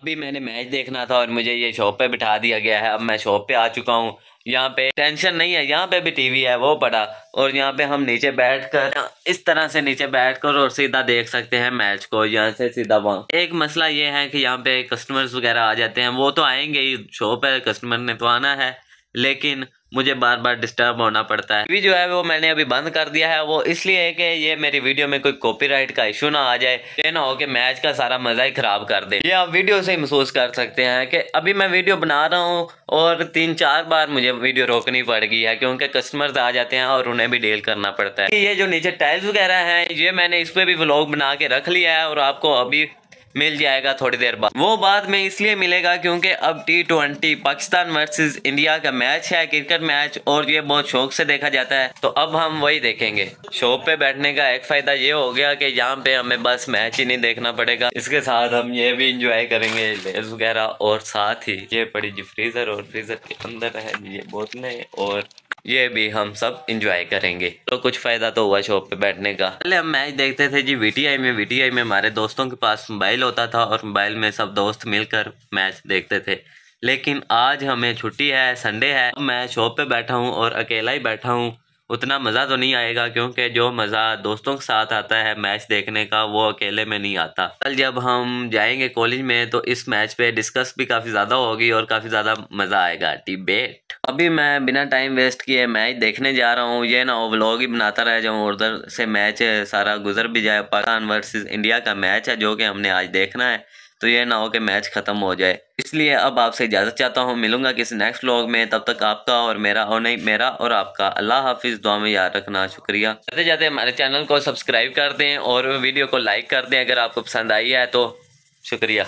अभी मैंने मैच देखना था और मुझे ये शॉप पे बिठा दिया गया है अब मैं शॉप पे आ चुका हूँ यहाँ पे टेंशन नहीं है यहाँ पे भी टीवी है वो पड़ा और यहाँ पे हम नीचे बैठ कर इस तरह से नीचे बैठ कर और सीधा देख सकते हैं मैच को यहाँ से सीधा वहाँ एक मसला ये है कि यहाँ पे कस्टमर्स वगैरह आ जाते हैं वो तो आएंगे ही शॉप है कस्टमर ने तो आना है लेकिन मुझे बार बार डिस्टर्ब होना पड़ता है टीवी जो है वो मैंने अभी बंद कर दिया है वो इसलिए है कि ये मेरी वीडियो में कोई कॉपीराइट का इशू ना आ जाए ये ना हो कि मैच का सारा मज़ा ही ख़राब कर दे ये आप वीडियो से ही महसूस कर सकते हैं कि अभी मैं वीडियो बना रहा हूँ और तीन चार बार मुझे वीडियो रोकनी पड़ गई है क्योंकि कस्टमर्स आ जाते हैं और उन्हें भी डील करना पड़ता है ये जो नीचे टाइल्स वगैरह है ये मैंने इस पर भी ब्लॉग बना के रख लिया है और आपको अभी मिल जाएगा थोड़ी देर बाद वो बाद में इसलिए मिलेगा क्योंकि अब T twenty Pakistan versus India का मैच है क्रिकेट मैच और ये बहुत शौक से देखा जाता है तो अब हम वही देखेंगे शॉप पे बैठने का एक फायदा ये हो गया कि यहाँ पे हमें बस मैच ही नहीं देखना पड़ेगा इसके साथ हम ये भी इंजॉय करेंगे लेस वगैरह और साथ ही ये पड़ी जी फ्रीजर और फ्रीजर के अंदर है ये बोतले और ये भी हम सब इंजॉय करेंगे तो कुछ फायदा तो हुआ शॉप पे बैठने का पहले हम मैच देखते थे जी वीटीआई में वीटीआई में हमारे दोस्तों के पास मोबाइल मोबाइल होता था और मोबाइल में सब दोस्त मिलकर मैच देखते थे लेकिन आज हमें छुट्टी है संडे है तो मैं शॉप पे बैठा हूँ और अकेला ही बैठा हूँ उतना मज़ा तो नहीं आएगा क्योंकि जो मज़ा दोस्तों के साथ आता है मैच देखने का वो अकेले में नहीं आता कल जब हम जाएंगे कॉलेज में तो इस मैच पे डिस्कस भी काफ़ी ज़्यादा होगी और काफ़ी ज़्यादा मज़ा आएगा डिबेट अभी मैं बिना टाइम वेस्ट किए मैच देखने जा रहा हूँ ये ना वो व्लॉग ही बनाता रह जाऊँ उधर से मैच सारा गुजर भी जाए पाकिस्तान वर्सेस इंडिया का मैच है जो कि हमने आज देखना है तो ये ना हो कि मैच ख़त्म हो जाए इसलिए अब आपसे इजाज़त चाहता हूँ मिलूंगा किसी नेक्स्ट व्लॉग में तब तक आपका और मेरा और नहीं मेरा और आपका अल्लाह हाफिज़ दुआ में याद रखना शुक्रिया जाते जाते हमारे चैनल को सब्सक्राइब कर दें और वीडियो को लाइक कर दें अगर आपको पसंद आई है तो शुक्रिया